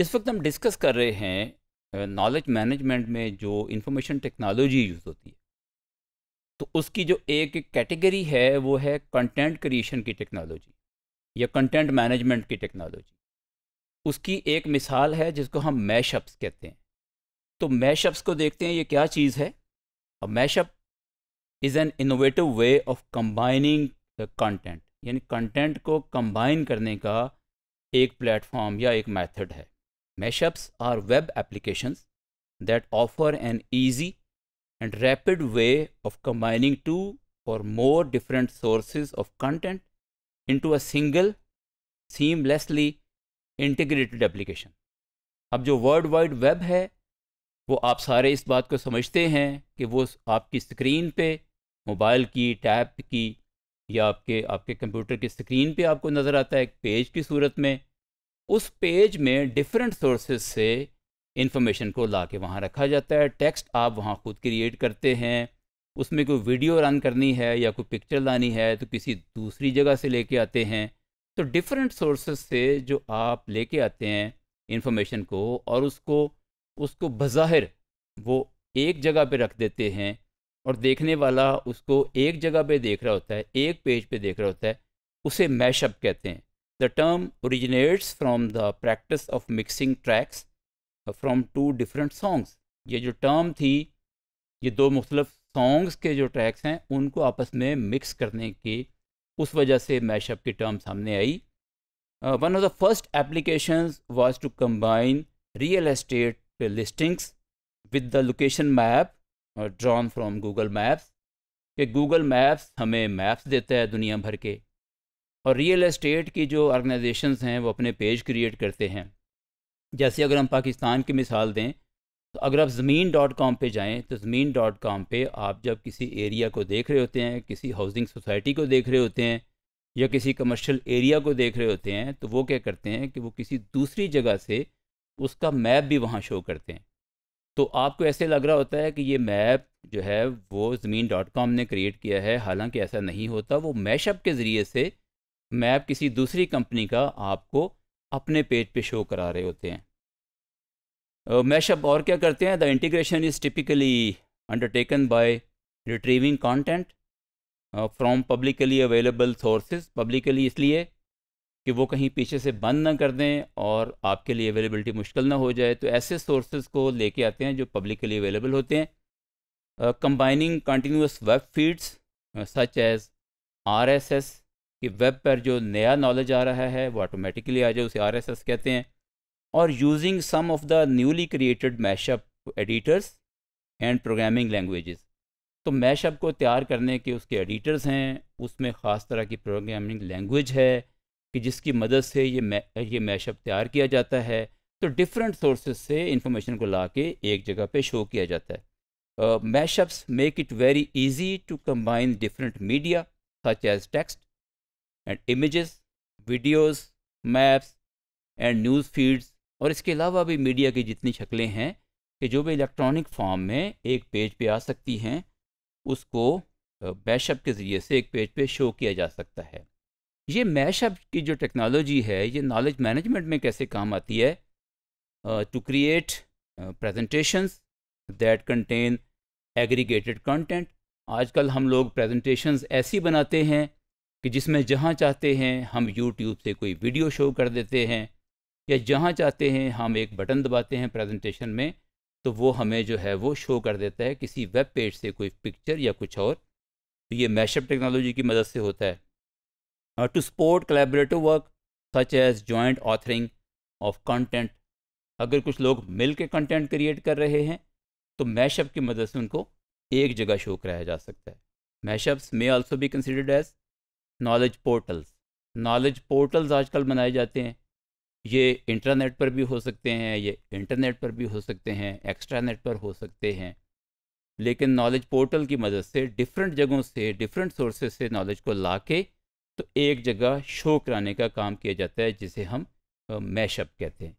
इस वक्त हम डिस्कस कर रहे हैं नॉलेज मैनेजमेंट में जो इंफॉर्मेशन टेक्नोलॉजी यूज़ होती है तो उसकी जो एक कैटेगरी है वो है कंटेंट क्रिएशन की टेक्नोलॉजी या कंटेंट मैनेजमेंट की टेक्नोलॉजी उसकी एक मिसाल है जिसको हम मैशअप्स कहते हैं तो मैशअप्स को देखते हैं ये क्या चीज़ है अब mashup is an innovative way of combining the content यानी कंटेंट को कंबाइन करने का एक प्लेटफॉर्म या एक मेथड है Mashups are web applications that offer an easy and rapid way of combining two or more different sources of content into a single seamlessly integrated application. ab jo world wide web hai wo aap sare is baat ko samajhte hain ki wo aapki screen pe mobile ki tab ki ya aapke aapke computer ki screen pe aapko nazar aata hai ek page ki surat mein उस page में different sources से information को ला के वहाँ रखा जाता है टेक्स्ट आप वहाँ खुद क्रिएट करते हैं उसमें कोई वीडियो रन करनी है या कोई पिक्चर लानी है तो किसी दूसरी जगह से लेके आते हैं तो डिफरेंट सोर्सेज से जो आप लेके आते हैं इंफॉर्मेशन को और उसको उसको बज़ाहिर वो एक जगह पे रख देते हैं और देखने वाला उसको एक जगह पे देख रहा होता है एक पेज पे देख रहा होता है उसे मैशअप कहते हैं The term originates from the practice of mixing tracks uh, from two different songs. ये जो term थी ये दो मुख्तलफ सॉन्ग्स के जो ट्रैक्स हैं उनको आपस में मिक्स करने की उस वजह से मैशअप की टर्म सामने आई one of the first application was to combine real estate listings with the location map drawn from Google Maps कि गूगल मैप्स हमें मैप्स देता है दुनिया भर के और रियल एस्टेट की जो ऑर्गेनाइजेशन हैं वो अपने पेज क्रिएट करते हैं जैसे अगर हम पाकिस्तान की मिसाल दें तो अगर आप ज़मीन डॉट कॉम पर जाएँ तो ज़मीन डॉट कॉम पर आप जब किसी एरिया को देख रहे होते हैं किसी हाउसिंग सोसाइटी को देख रहे होते हैं या किसी कमर्शियल एरिया को देख रहे होते हैं तो वो क्या करते हैं कि वो किसी दूसरी जगह से उसका मैप भी वहाँ शो करते हैं तो आपको ऐसे लग रहा होता है कि ये मैप जो है वो ज़मीन डॉट कॉम ने क्रिएट किया है हालांकि ऐसा नहीं होता वो मैशअप के ज़रिए से मैप किसी दूसरी कंपनी का आपको अपने पेज पे शो करा रहे होते हैं मैशअप और क्या करते हैं the integration is typically undertaken by retrieving content from publicly available sources publicly इसलिए कि वो कहीं पीछे से बंद ना कर दें और आपके लिए अवेलेबलिटी मुश्किल ना हो जाए तो ऐसे सोर्सेज को लेके आते हैं जो पब्लिकली अवेलेबल होते हैं combining continuous web feeds such as R S S कि वेब पर जो नया नॉलेज आ रहा है वो ऑटोमेटिकली आ जाए उसे आर कहते हैं और using some of the newly created mashup editors and programming languages तो मैशअप को तैयार करने के उसके एडिटर्स हैं उसमें ख़ास तरह की प्रोग्रामिंग लैंग्वेज है कि जिसकी मदद से ये मै ये मैशअप तैयार किया जाता है तो डिफरेंट सोर्सेज से इंफॉर्मेशन को ला के एक जगह पे शो किया जाता है mashups make it very easy to combine different media such as text and images videos maps and news feeds और इसके अलावा भी मीडिया की जितनी शक्लें हैं कि जो भी इलेक्ट्रॉनिक फॉर्म में एक पेज पे आ सकती हैं उसको मैशअप के ज़रिए से एक पेज पे शो किया जा सकता है ये मैशअप की जो टेक्नोलॉजी है ये नॉलेज मैनेजमेंट में कैसे काम आती है to create presentations that contain aggregated content आजकल हम लोग प्रेजेंटेशंस ऐसी बनाते हैं कि जिसमें जहाँ चाहते हैं हम यूट्यूब से कोई वीडियो शो कर देते हैं या जहाँ चाहते हैं हम एक बटन दबाते हैं प्रेजेंटेशन में तो वो हमें जो है वो शो कर देता है किसी वेब पेज से कोई पिक्चर या कुछ और तो ये मैशअप टेक्नोलॉजी की मदद से होता है to support collaborative work such as joint authoring of content अगर कुछ लोग मिल के कंटेंट क्रिएट कर रहे हैं तो मैशअप की मदद से उनको एक जगह शो कराया जा सकता है mashups may also be considered as knowledge portals knowledge portals आजकल बनाए जाते हैं ये इंटरनेट पर भी हो सकते हैं ये इंटरनेट पर भी हो सकते हैं एक्स्ट्रा नेट पर हो सकते हैं लेकिन नॉलेज पोर्टल की मदद से डिफरेंट जगहों से डिफरेंट सोर्सेज से नॉलेज को ला के तो एक जगह शो कराने का काम किया जाता है जिसे हम मैशअप कहते हैं